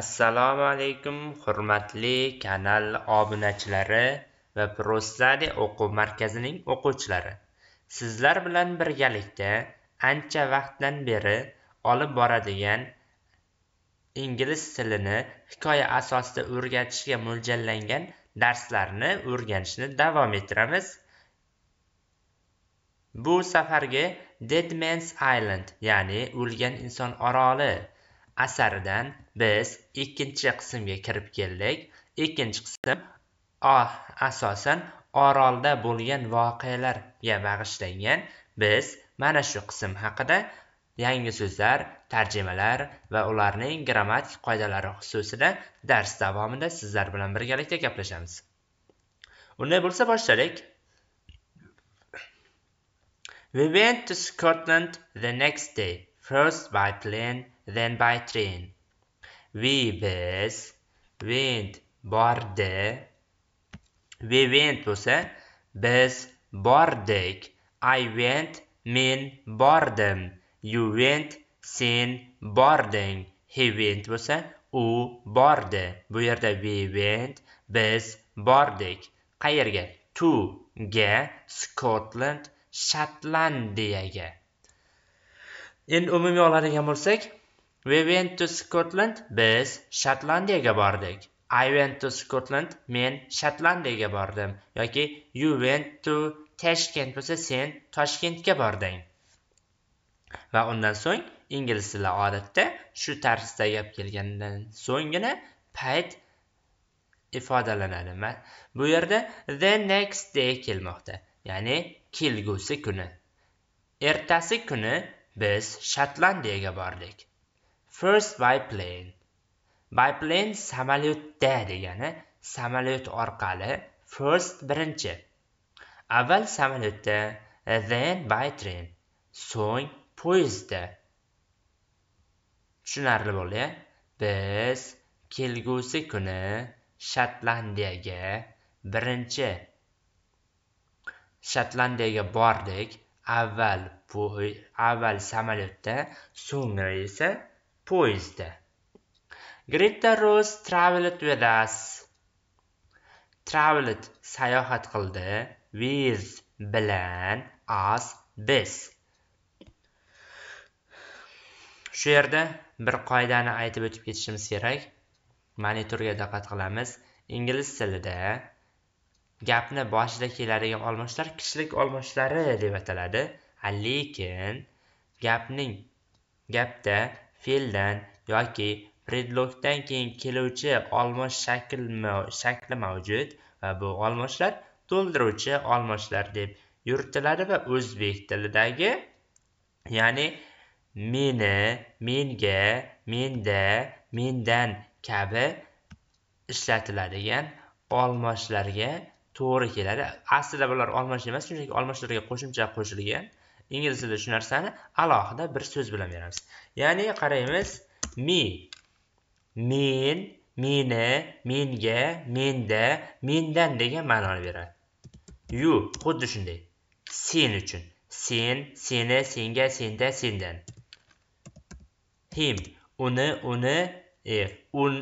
assalomu alaykum hurmatli kanal obunachilari va prostadi o'quv markazining o'quvchilari sizlar bilan birgalikda ancha vaqtdan beri olib boradigan ingliz tilini hikoya asosida o'rgatishga mo'ljallangan darslarni o'rganishni davom ettiramiz bu safargi dead man's island ya'ni o'lgan inson oroli asaridan biz ikkinchi qismga kirib keldik ikkinchi qism ah, asosan orolda bo'lgan voqealarga bag'ishlangan biz mana shu qism haqida yangi so'zlar tarjimalar va ularning grammatik qoidalari xususida dars davomida sizlar bilan birgalikda gaplashamiz unday bo'lsa boshladik We went to Scotland the next day, first by plane then by train we biz went bordi we went bo'lsa biz bordik i went men bordim you went sen bording he went bo'lsa u bordi bu yerda we went biz bordik qayerga to ga scotland shotlandiyaga endi umumiy oladigan bo'lsak "We went to Scotland" biz Shotlandiyaga bordik. I went to Scotland. Men Shotlandiyaga bordim yoki you went to Tashkent bo'lsa, sen Toshkentga bording. Va undan so'ng ingliz tili odatda shu tarzda gap kelgandan so'nggina payt ifodalanadi. Bu yerda the next day kelmoqda, ya'ni kelgusi kuni. Ertasi kuni biz Shotlandiyaga bordik. first by plane by plane samolyotda degani samolyot orqali first birinchi avval samolyotda then by train so'ng poyezdda tushunarli bo'ldi biz kelgusi kuni shotlandiyaga birinchi shotlandiyaga bordik avval avval samolyotda so'ngra esa poezda greta roos traveled with us traveled sayohat qildi with bilan us biz shu yerda bir qoidani aytib o'tib ketishimiz kerak monitorga diqqat qilamiz ingliz tilida gapni boshida keladigan olmoshlar kishilik olmoshlari deb ataladi lekin gapning gapda fe'ldan yoki predlogdan keyin keluvchi olmosh shakli mavjud va bu olmoshlar to'ldiruvchi olmoshlar deb yuritiladi va o'zbek tilidagi ya'ni meni menga menda mendan kabi ishlatiladigan olmoshlarga to'g'ri keladi aslida bular olmosh emas shunchaki olmoshlarga qo'shimcha qo'shilgan ingliz tilida shu narsani alohida bir so'z bilan beramiz ya'ni qaraymiz me men meni menga menda mendan degan ma'noni beradi you xuddi shunday sen uchun sen seni senga senda sendan him uni uni e, un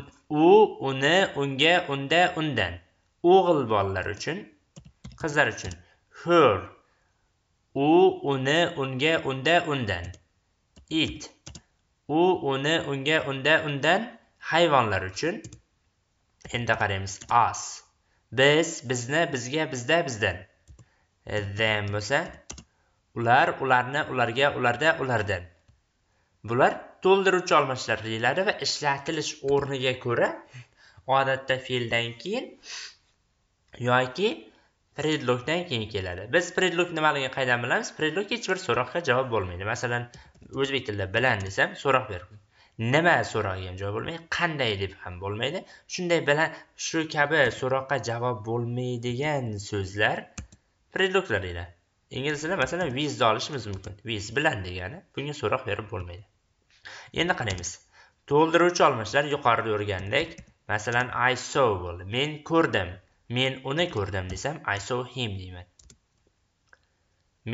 u uni unga unda undan o'g'il bolalar uchun qizlar uchun her u uni unga unda undan it u uni unga unda undan hayvonlar uchun endi qaraymiz as biz bizni bizga bizda bizdan e, them bo'lsa ular ularni ularga ularda ulardan bular to'ldiruvchi almashlar deyiladi va ishlatilish o'rniga ko'ra odatda fe'ldan keyin yoki predlogdan keyin keladi biz predlog nimaligini qayerdan bilamiz predlog hech bir so'roqqa javob bo'lmaydi masalan o'zbek tilida bilan desam so'roq ber nima so'rog'iga ham javob bo'lmaydi qanday deb ham bo'lmaydi shunday bilan shu kabi so'roqqa javob bo'lmaydigan so'zlar predloglar deyiladi ingliz tilida masalan vizni olishimiz mumkin wiz bilan degani bunga so'roq berib bo'lmaydi endi qaraymiz to'ldiruvchi olmoshlar yuqorida o'rgandik masalan i saw bo'ldi men ko'rdim men uni ko'rdim desam i saw him deyman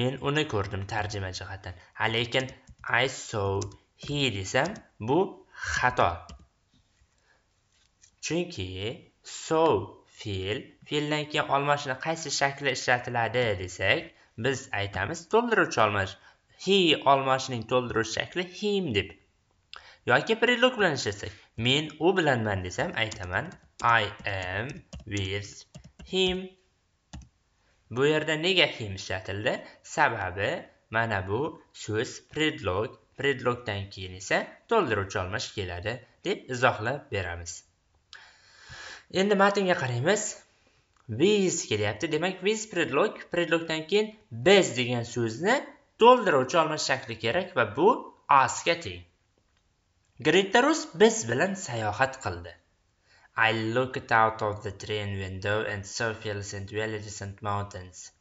men uni ko'rdim tarjima jihatdan. lekin i saw he desam bu xato chunki saw fe'l fe'ldan keyin olmashni qaysi shaklda ishlatiladi desak biz aytamiz to'ldiruvchi olmash he olmashining to'ldiruvchi shakli him deb yoki prelog bilan ishlasak men u bilanman desam aytaman i am with him bu yerda nega him ishlatildi sababi mana bu so'z predlog predlogdan keyin esa to'ldiruvchi olmash keladi deb izohlab beramiz endi matnga qaraymiz with kelyapti demak with predlog predlogdan keyin bez degan so'zni to'ldiruvchi olmash shakli kerak va bu asga teng Greta Rus biz bilan sayohat qildi. I looked out of the train window and saw fields and villages and mountains.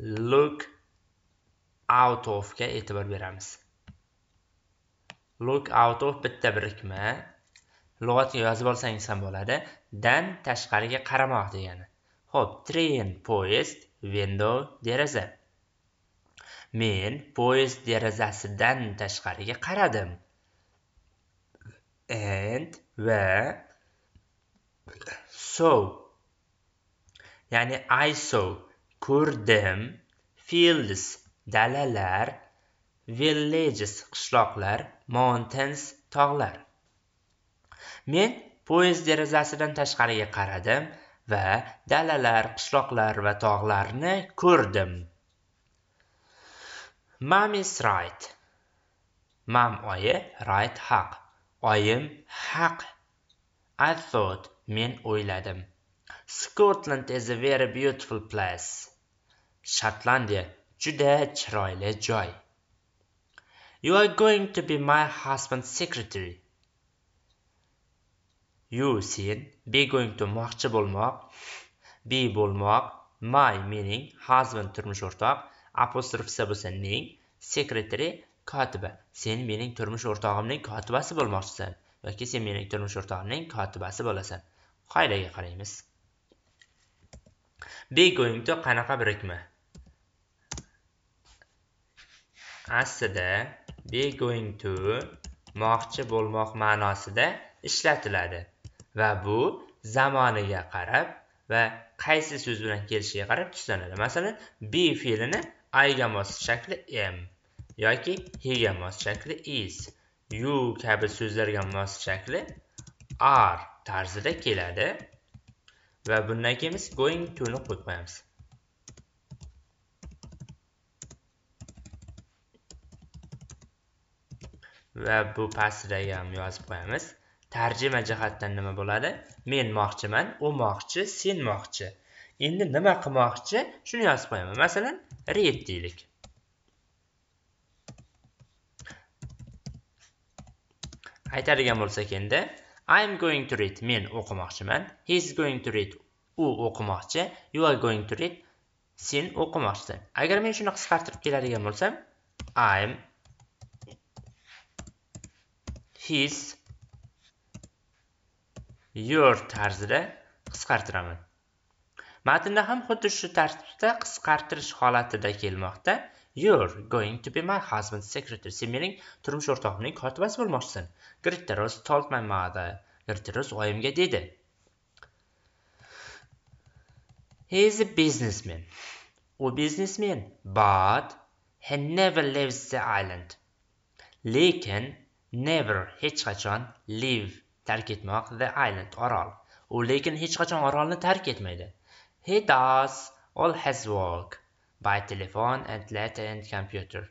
Look out ofga e'tibor beramiz. Look out of bitta birikma. Lug'atga yozib olsangiz ham bo'ladi. Dan tashqariga qaramoq degani. Xo'p, train poyezd, window deraza. Men poyezd derazasidan tashqariga qaradim. and where so ya'ni I saw ko'rdim fields dalalar villages qishloqlar mountains tog'lar men poyezd derazasidan tashqariga qaradim va dalalar qishloqlar va tog'larni ko'rdim mam is right mam oyi right haq oyim haq i thought men o'yladim scotland is a very beautiful place shotlandiya juda chiroyli joy you are going to be my husband's secretary you sen be going to moqchi bo'lmoq be bo'lmoq my mening husband turmush o'rtoq apostrof s bo'lsa ning secretary kotiba sen mening turmush o'rtog'imning kotibasi bo'lmoqchisan yoki sen mening turmush o'rtog'imning kotibasi bo'lasan qoidaga qaraymiz to qanaqa birikma aslida be going to moqchi bo'lmoq ma'nosida ishlatiladi va bu zamoniga qarab va qaysi so'z bilan kelishiga qarab tuzlanadi masalan be fe'lini ayga mos shakli am yoki hega mos shakli is you kabi so'zlarga mos shakli are tarzida keladi va bundan keyin biz going to'ni qo'yib qo'yamiz va bu pastidagi ham yozib qo'yamiz tarjima jihatdan nima bo'ladi men moqchiman u moqchi sen moqchi endi nima qilmoqchi shuni yozib qo'yaman masalan read deylik aytadigan bo'lsak endi I'm going to read men o'qimoqchiman he's going to read u o'qimoqchi you are going to read sen o'qimoqchisan agar men shuni qisqartirib keladigan bo'lsam I'm his your tarzida qisqartiraman matnda ham xuddi shu tartibda qisqartirish holatida kelmoqda You're going to be my husband's secretary. mening turmush o'rtog'imning kotibasi bo'lmoqchisan. Greta Rose told my mother. Greta Rose oyimga dedi. He is a businessman. o businessman, but he never leaves the island. Lekin never hech qachon leave tark etmoq the island orol. U lekin hech qachon orolni tark etmaydi. He does all his work by telefon, and later in computer.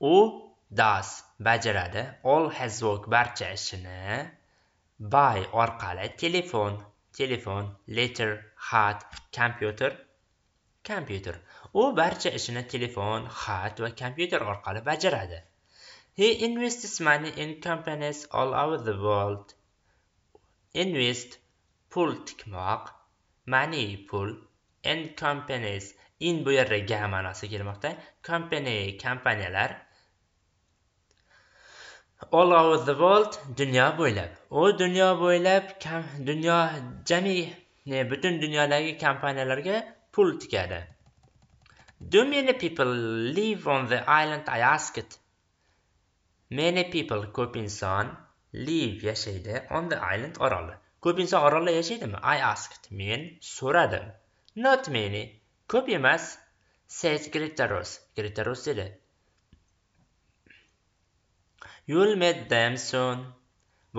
U does bajaradi all has work barcha ishini by orqali telefon telefon letter hat, computer, computer. u barcha ishini telefon hat va computer orqali bajaradi he invests money in companies all over the world invest pul tikmoq money pul in companies in bu yerda ga ma'nosi kelmoqda company kompaniyalar all over the world dunyo bo'ylab u dunyo bo'ylab dunyo jami butun dunyodagi kompaniyalarga pul tikadi do many people live on the island i asked many people ko'p inson live yashaydi on the island oroli ko'p inson orolda yashaydimi i asked men so'radim not many ko'p emas seit gritaros gritaros dedi yo'l met them soon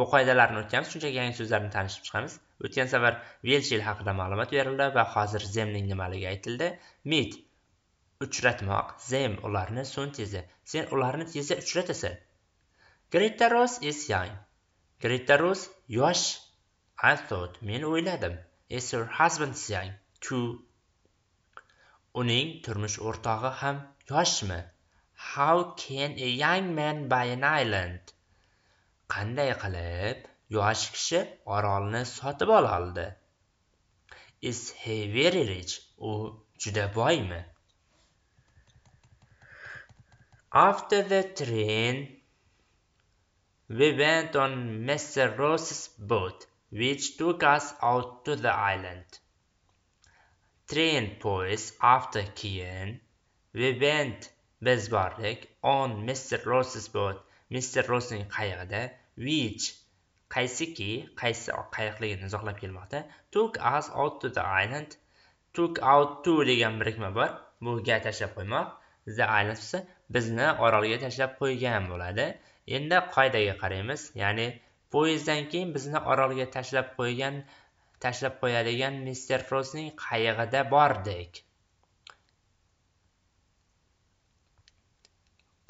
bu qoidalarni o'tganmiz shunchaki yangi so'zlarni tanishib chiqamiz o'tgan safar velchil haqida ma'lumot berildi va hozir zemning nimaligi aytildi mit uchratmoq zem ularni so'ng tezi sen ularni tezda uchratasan gritaros is young gritaros yosh i thought men o'yladim is your husband young too uning turmush o'rtog'i ham yoshmi how can a young man buy an island qanday qilib yosh kishi orolni sotib oldi is he very rich u juda boymi after the train we went on mr ross's boat which took us out to the island train poise after keen we went biz bordik on Mr. ross's boat Mr. rossning qayig'ida which qaysiki qaysi qayiqligini izohlab kelmoqda took us out to the island took out to degan birikma bor bu ga tashlab qo'ymoq the island esa bizni orolga tashlab qo'ygan bo'ladi endi qoidaga qaraymiz ya'ni poyezddan keyin bizni orolga tashlab qo'ygan tashlab qo'yadigan mister frostning qayig'ida bordik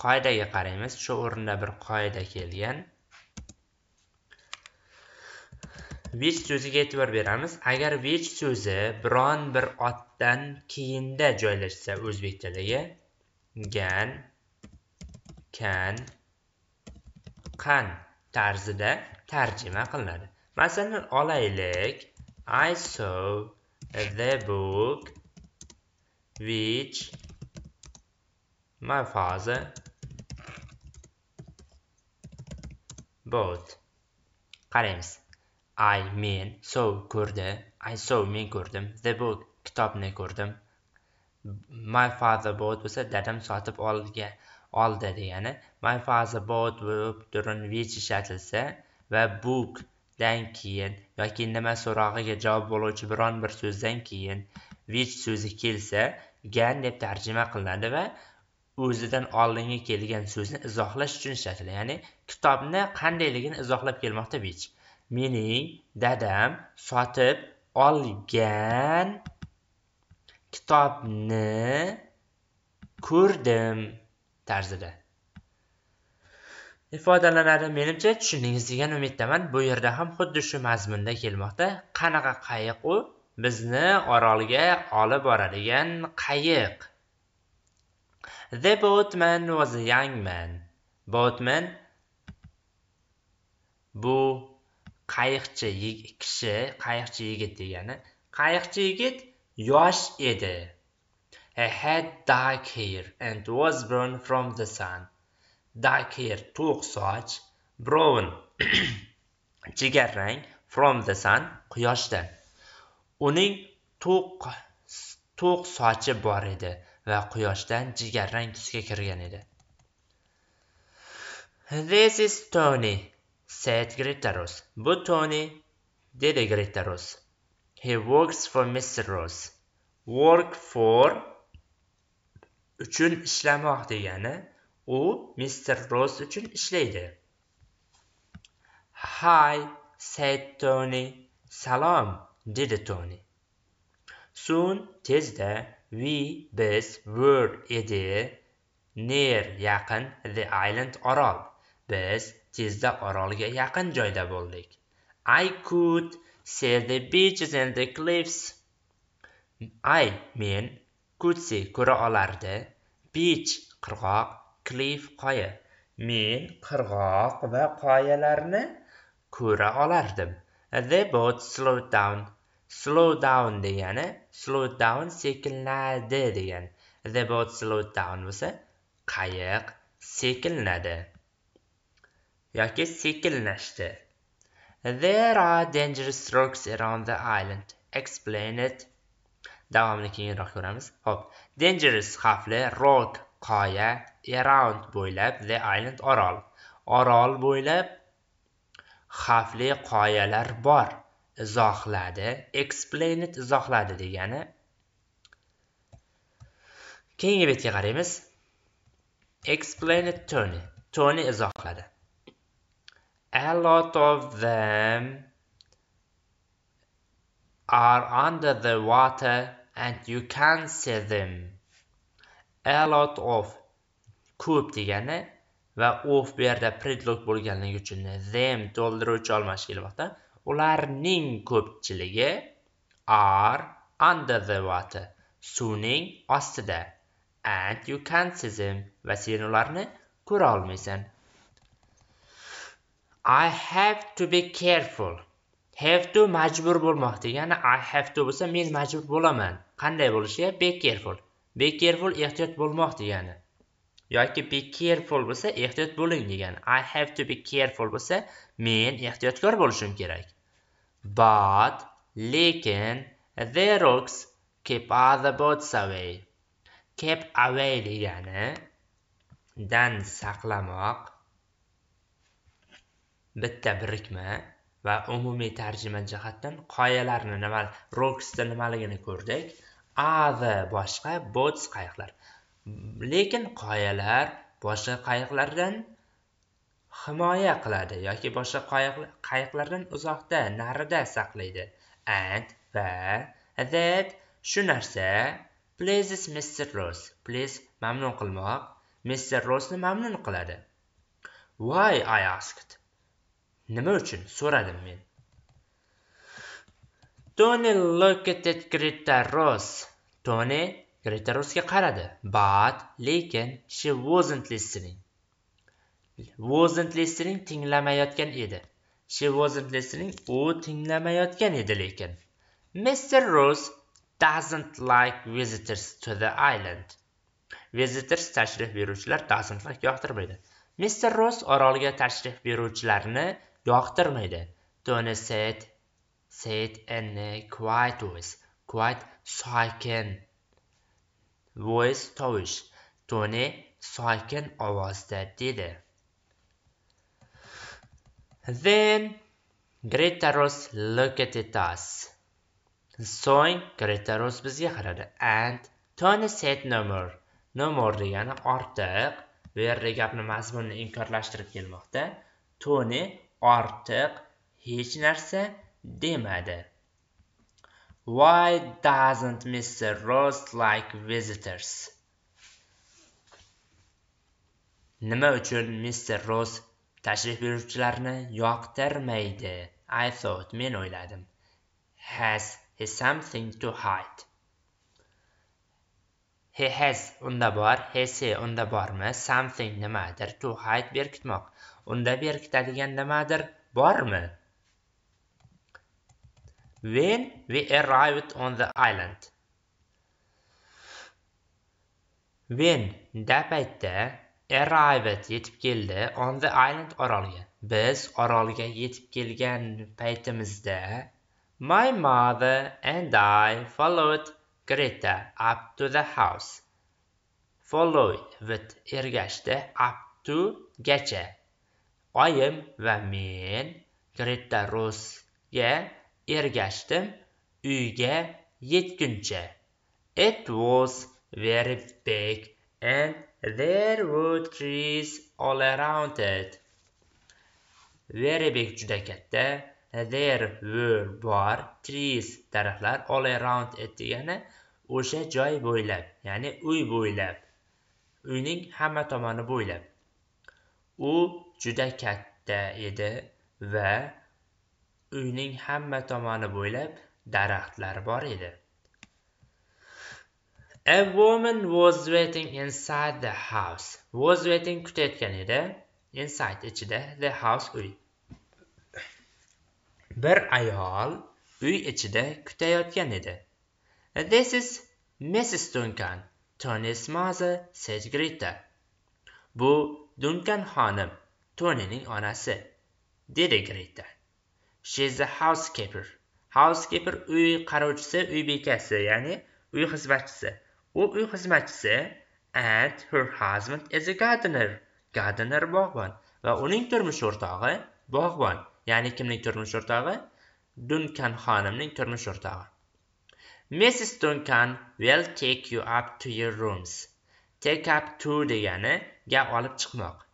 qoidaga qaraymiz shu o'rinda bir qoida kelgan vich so'ziga e'tibor beramiz agar vich so'zi biron bir otdan keyinda joylashsa o'zbek tiliga gan kan qan tarzida tarjima qilinadi masalan olaylik I saw the book which my father bought. Qaraymiz. I men saw ko'rdi. I saw men ko'rdim. The book kitobni ko'rdim. My father bought bo'lsa dadam sotib olgan oldi degani my father bought bo'lib turin which ishlatilsa va book dan keyin yoki nima so'rog'iga javob bo'luvchi biron bir so'zdan keyin which so'zi kelsa gan deb tarjima qilinadi va o'zidan oldingi kelgan so'zni izohlash uchun ishlatiladi ya'ni kitobni qandayligini izohlab kelmoqda vich mening dadam sotib olgan kitobni ko'rdim tarzida ifodalanadi menimcha tushundingiz degan umiddaman bu yerda ham xuddi shu mazmunda kelmoqda qanaqa qayiq u bizni orolga olib boradigan qayiq the boatman was a young man boatman bu qayiqchi kishi qayiqchi yigit degani qayiqchi yigit yosh edi he had dark hair and was born from the sun dark hair to'q soch brown jigarrang from the sun quyoshdan uning to'q to'q sochi bor edi va quyoshdan jigarrang tusga kirgan edi this is tony said gretaros bu tony dedi gretaros he works for mr rose work for uchun ishlamoq degani u mister ross uchun ishlaydi hi said tony salom dedi tony soon tezda we biz were edi near yaqin the island orol biz tezda orolga yaqin joyda bo'ldik i could see the beaches and the cliffs i men could see ko'ra olardi beach qirg'oq klif qoya men qirg'oq va qoyalarni ko'ra olardim the boat slowed down slow down degani slow down sekinladi degani the boat slowed down bo'lsa qayiq sekinladi yoki sekinlashdi there are dangerous rocks around the island explain it davomini keyinroq ko'ramiz hop dangerous xavfli rock qoya around bo'ylab the island orol orol bo'ylab xavfli qoyalar bor izohladi explained izohladi degani keyingi betga qaraymiz explained tony tony izohladi a lot of them are under the water and you can see them a lot of ko'p degani va of bu yerda predlog bo'lganligi uchun them to'ldiruvchi almashish kelyapti ularning ko'pchiligi are under the water suvning ostida and you can't see them va sen ularni ko'ra olmaysan I have to be careful have to majbur bo'lmoq degani I have to bo'lsa men majbur bo'laman qanday bo'lishi be careful be careful ehtiyot bo'lmoq degani yoki be careful bo'lsa ehtiyot bo'ling degani i have to be careful bo'lsa men ehtiyotkor bo'lishim kerak but lekin the rocks keep other boats away keep away degani dan saqlamoq bitta birikma va umumiy tarjima jihatdan qoyalarni nima rocksni nimaligini ko'rdik avi boshqa bo'ts qayiqlar lekin qoyalar boshqa qayiqlardan himoya qiladi yoki boshqa qayiqlardan uzoqda narida saqlaydi and va that shu narsa pleases mister ros please mamnun qilmoq mister rosni mamnun qiladi why i asked nima uchun so'radim men Tony at Greta Ross. Tony Greta Rossga qaradi. But, lekin she wasn't listening. Wasn't listening tinglamayotgan edi. She wasn't listening u tinglamayotgan edi lekin. Mr. Ross doesn't like visitors to the island. Visitors tashrif beruvchilar doesn't like yoqtirmaydi. Mr. Ross orolga tashrif beruvchilarni yoqtirmaydi. Tony said said in a quiet voice, quite shaken voice tovush toni sokin ovozda dedi then gretaros looked at us so'ng gretaros bizga qaradi and Tony said no more no more degani ortiq bu yerda gapni mazmunini inkorlashtirib kelmoqda toni ortiq hech narsa demadi why doesn't mr ross like visitors nima uchun Mr. ross tashrif buyuruvchilarni yoqtirmaydi i thought men o'yladim has he something to hide he has unda bor hese unda bormi something nimadir to hide berkitmoq unda berkitadigan nimadir bormi when we arrived on the island. When da arrived yetib keldi on the island orolga. Biz orolga yetib kelgan paytimizda my mother and I followed Greta up to the house. Followed with ergashdi up to gacha. Oyim va men Greta Rose Rose'ga ergashdim uyga yetguncha it was very big and there were trees all around it very big juda katta there were bor trees daraxtlar all around it degani o'sha joy bo'ylab ya'ni uy bo'ylab uyning hamma tomoni bo'ylab u juda katta edi va uyning hamma tomoni bo'ylab daraxtlar bor edi a woman was waiting inside the house was waiting kutayotgan edi inside ichida the house uy bir ayol uy ichida kutayotgan edi this is mrs duncan tony's mother said greta bu dunkan xonim tonining onasi dedi greta she is a housekeeper housekeeper uy qarovchisi uy bekasi ya'ni uy xizmatchisi u uy xizmatchisi and her husband is a gardener gardener bog'bon va uning turmush o'rtog'i bog'bon ya'ni kimning turmush o'rtog'i Duncan xonimning turmush o'rtog'i mrs Duncan will take you up to your rooms take up to degani ga olib chiqmoq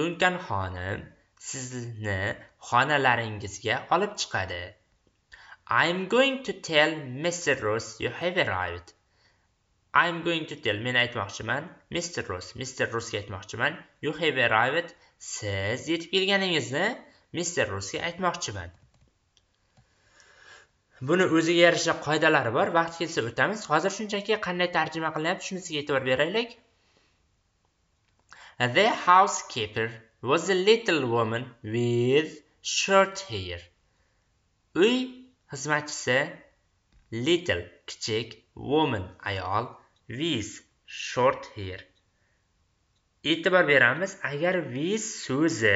Duncan xonim sizni xonalaringizga olib chiqadi i'm going to tell mr ross you have arrived i'm going to tell men aytmoqchiman mr ross mr ga aytmoqchiman you have arrived siz yetib kelganingizni mr ga aytmoqchiman buni o'ziga yarasha qoidalari bor vaqt kelsa o'tamiz hozir shunchaki qanday tarjima qilinyapti shunisiga e'tibor beraylik the housekeeper was a little woman with short hair uy xizmatchisi little kichik woman ayol with short hair e'tibor beramiz agar with so'zi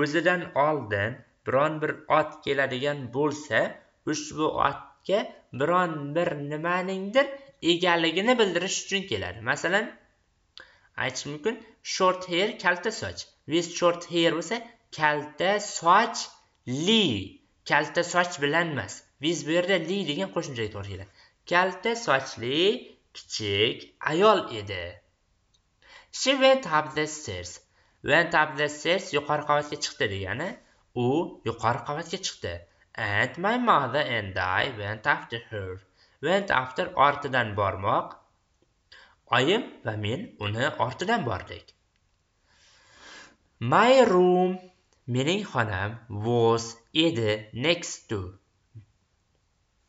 o'zidan oldin biron bir ot keladigan bo'lsa ushbu otga biron bir nimaningdir egaligini bildirish uchun keladi masalan aytish mumkin short hair kalta soch with short hair bo'lsa kalta soch li kalta soch bilan emas biz bu yerda li degan qo'shimchaga to'g'ri keladi kalta sochli kichik ayol edi she went up the stairs went up the stairs yuqori qavatga chiqdi degani u yuqori qavatga chiqdi and my mother and i went after her went after ortidan bormoq oyim va men uni ortidan bordik my room mening xonam was edi next to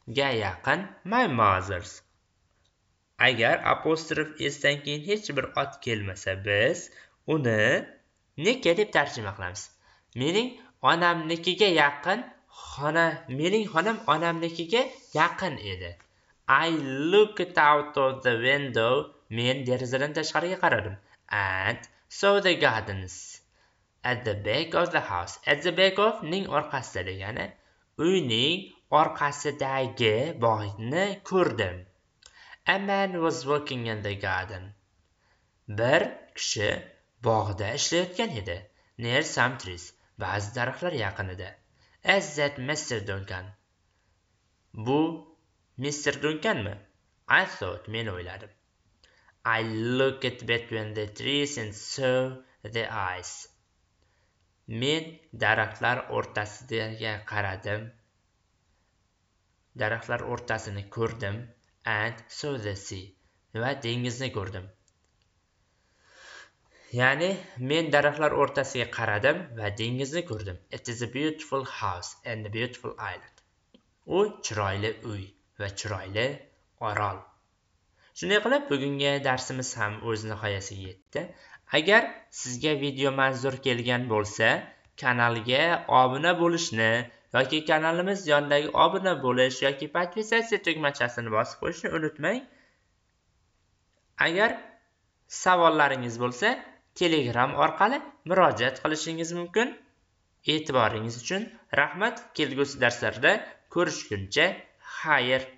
ga yaqin my mother's agar apostrof s dan keyin hech bir ot kelmasa biz uni neka deb tarjima qilamiz mening onamnikiga yaqin xona mening xonam onamnikiga yaqin edi i looked out of the window men derazadan tashqariga qaradim and saw the gardens at the back of the house at the back of ning orqasida degani uyning orqasidagi bog'ni ko'rdim a man was working in the garden bir kishi bog'da ishlayotgan edi near some trees ba'zi daraxtlar yaqinida as that mr duncan bu mister duncanmi i thought men o'yladim i looked between the trees and saw the eyes men daraxtlar o'rtasiga qaradim daraxtlar o'rtasini ko'rdim and so the sea va dengizni ko'rdim ya'ni men daraxtlar o'rtasiga qaradim va dengizni ko'rdim it is a beautiful house and a beautiful island u chiroyli uy va chiroyli orol shunday qilib bugungi darsimiz ham o'z nihoyasiga yetdi agar sizga video manzur kelgan bo'lsa kanalga obuna bo'lishni yoki kanalimiz yonidagi obuna bo'lish yoki podpisatsiya tugmachasini bosib qo'yishni unutmang agar savollaringiz bo'lsa telegram orqali murojaat qilishingiz mumkin e'tiboringiz uchun rahmat kelgusi darslarda ko'rishguncha xayr